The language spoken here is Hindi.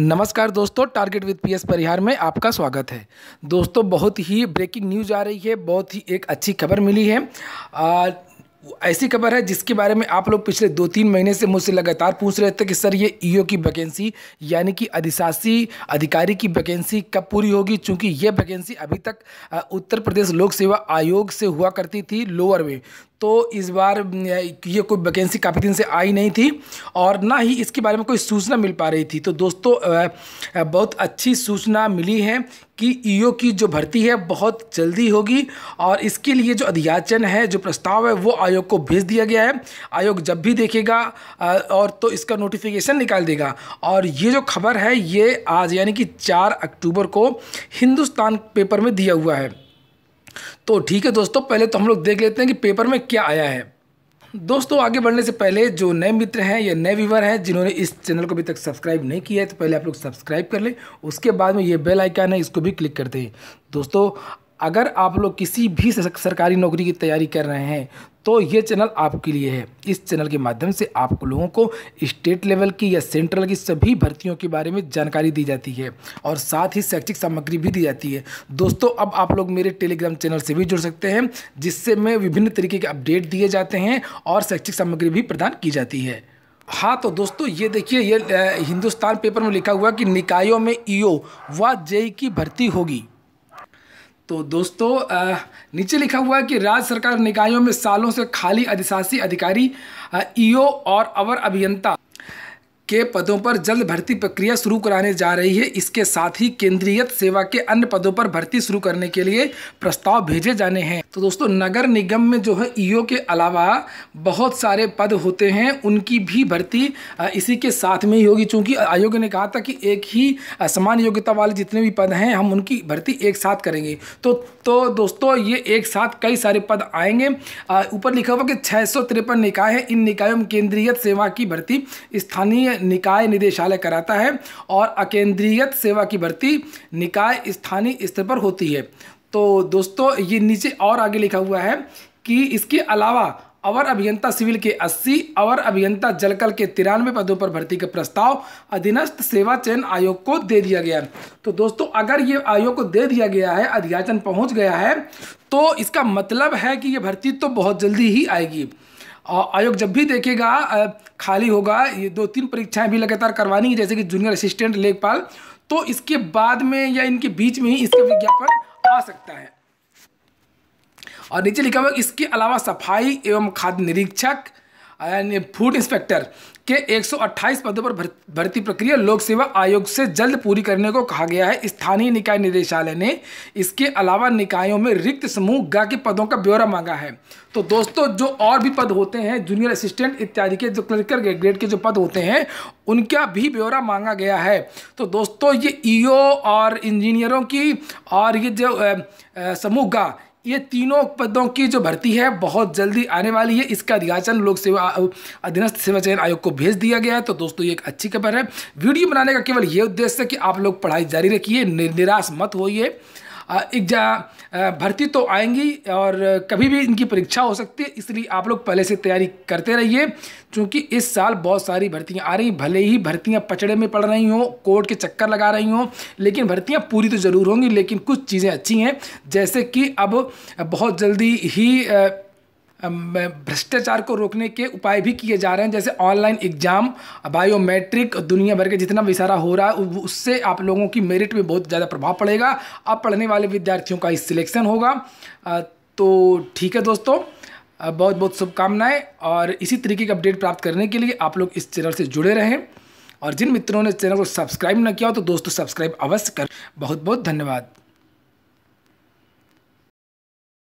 नमस्कार दोस्तों टारगेट विद पीएस परिहार में आपका स्वागत है दोस्तों बहुत ही ब्रेकिंग न्यूज आ रही है बहुत ही एक अच्छी खबर मिली है आ, ऐसी खबर है जिसके बारे में आप लोग पिछले दो तीन महीने से मुझसे लगातार पूछ रहे थे कि सर ये ईओ e की वैकेंसी यानी कि अधिशासी अधिकारी की वैकेंसी कब पूरी होगी चूँकि ये वैकेंसी अभी तक उत्तर प्रदेश लोक सेवा आयोग से हुआ करती थी लोअर में तो इस बार ये कोई वैकेंसी काफ़ी दिन से आई नहीं थी और ना ही इसके बारे में कोई सूचना मिल पा रही थी तो दोस्तों बहुत अच्छी सूचना मिली है कि ईओ e की जो भर्ती है बहुत जल्दी होगी और इसके लिए जो अध्याचन है जो प्रस्ताव है वो आयोग को भेज दिया गया है आयोग जब भी देखेगा और तो इसका नोटिफिकेशन निकाल देगा और ये जो खबर है ये आज यानी कि चार अक्टूबर को हिंदुस्तान पेपर में दिया हुआ है तो ठीक है दोस्तों पहले तो हम लोग देख लेते हैं कि पेपर में क्या आया है दोस्तों आगे बढ़ने से पहले जो नए मित्र हैं या नए व्यूवर हैं जिन्होंने इस चैनल को अभी तक सब्सक्राइब नहीं किया है तो पहले आप लोग सब्सक्राइब कर लें उसके बाद में ये बेल आइकन है इसको भी क्लिक कर दें दोस्तों अगर आप लोग किसी भी सरकारी नौकरी की तैयारी कर रहे हैं तो ये चैनल आपके लिए है इस चैनल के माध्यम से आप लोगों को स्टेट लेवल की या सेंट्रल की सभी भर्तियों के बारे में जानकारी दी जाती है और साथ ही शैक्षिक सामग्री भी दी जाती है दोस्तों अब आप लोग मेरे टेलीग्राम चैनल से भी जुड़ सकते हैं जिससे में विभिन्न तरीके के अपडेट दिए जाते हैं और शैक्षिक सामग्री भी प्रदान की जाती है हाँ तो दोस्तों ये देखिए ये हिंदुस्तान पेपर में लिखा हुआ कि निकायों में ईओ व जेई की भर्ती होगी तो दोस्तों नीचे लिखा हुआ है कि राज्य सरकार निकायों में सालों से खाली अधिशासी अधिकारी ईओ और अवर अभियंता के पदों पर जल्द भर्ती प्रक्रिया शुरू कराने जा रही है इसके साथ ही केंद्रीय सेवा के अन्य पदों पर भर्ती शुरू करने के लिए प्रस्ताव भेजे जाने हैं तो दोस्तों नगर निगम में जो है ईओ के अलावा बहुत सारे पद होते हैं उनकी भी भर्ती इसी के साथ में ही होगी चूँकि आयोग ने कहा था कि एक ही समान योग्यता वाले जितने भी पद हैं हम उनकी भर्ती एक साथ करेंगे तो तो दोस्तों ये एक साथ कई सारे पद आएंगे ऊपर लिखा हुआ कि छः निकाय हैं इन निकायों में केंद्रीय सेवा की भर्ती स्थानीय निकाय निदेशालय कराता है और अकेंद्रीयत सेवा की भर्ती निकाय स्थानीय स्तर पर होती है तो दोस्तों ये नीचे और आगे लिखा हुआ है कि इसके अलावा अवर अभियंता सिविल के 80 अवर अभियंता जलकल के तिरानवे पदों पर भर्ती का प्रस्ताव अधीनस्थ सेवा चयन आयोग को दे दिया गया तो दोस्तों अगर ये आयोग को दे दिया गया है अध्याचन पहुंच गया है तो इसका मतलब है कि ये भर्ती तो बहुत जल्दी ही आएगी आयोग जब भी देखेगा खाली होगा ये दो तीन परीक्षाएं भी लगातार करवानी है जैसे कि जूनियर असिस्टेंट लेखपाल तो इसके बाद में या इनके बीच में ही इसका विज्ञापन आ सकता है और नीचे लिखा हुआ इसके अलावा सफाई एवं खाद्य निरीक्षक यानी फूड इंस्पेक्टर के 128 पदों पर भर्ती प्रक्रिया लोक सेवा आयोग से जल्द पूरी करने को कहा गया है स्थानीय निकाय निदेशालय ने इसके अलावा निकायों में रिक्त समूह गा के पदों का ब्यौरा मांगा है तो दोस्तों जो और भी पद होते हैं जूनियर असिस्टेंट इत्यादि के जो क्लर्कल ग्रेड के जो पद होते हैं उनका भी ब्यौरा मांगा गया है तो दोस्तों ये ईओ e और इंजीनियरों की और ये जो समूह गा ये तीनों पदों की जो भर्ती है बहुत जल्दी आने वाली है इसका अधिवाचन लोक सेवा अधीनस्थ सेवा चयन आयोग को भेज दिया गया है तो दोस्तों ये एक अच्छी खबर है वीडियो बनाने का केवल ये उद्देश्य है कि आप लोग पढ़ाई जारी रखिए निराश मत होइए एग्जाम भर्ती तो आएंगी और कभी भी इनकी परीक्षा हो सकती है इसलिए आप लोग पहले से तैयारी करते रहिए क्योंकि इस साल बहुत सारी भर्तियाँ आ रही भले ही भर्तियाँ पचड़े में पड़ रही हों कोर्ट के चक्कर लगा रही हों लेकिन भर्तियाँ पूरी तो ज़रूर होंगी लेकिन कुछ चीज़ें अच्छी हैं जैसे कि अब बहुत जल्दी ही भ्रष्टाचार को रोकने के उपाय भी किए जा रहे हैं जैसे ऑनलाइन एग्जाम बायोमेट्रिक दुनिया भर के जितना भी सारा हो रहा है उससे आप लोगों की मेरिट में बहुत ज़्यादा प्रभाव पड़ेगा अब पढ़ने वाले विद्यार्थियों का ही सिलेक्शन होगा तो ठीक है दोस्तों बहुत बहुत शुभकामनाएं और इसी तरीके की अपडेट प्राप्त करने के लिए आप लोग इस चैनल से जुड़े रहें और जिन मित्रों ने चैनल को सब्सक्राइब न किया हो तो दोस्तों सब्सक्राइब अवश्य कर बहुत बहुत धन्यवाद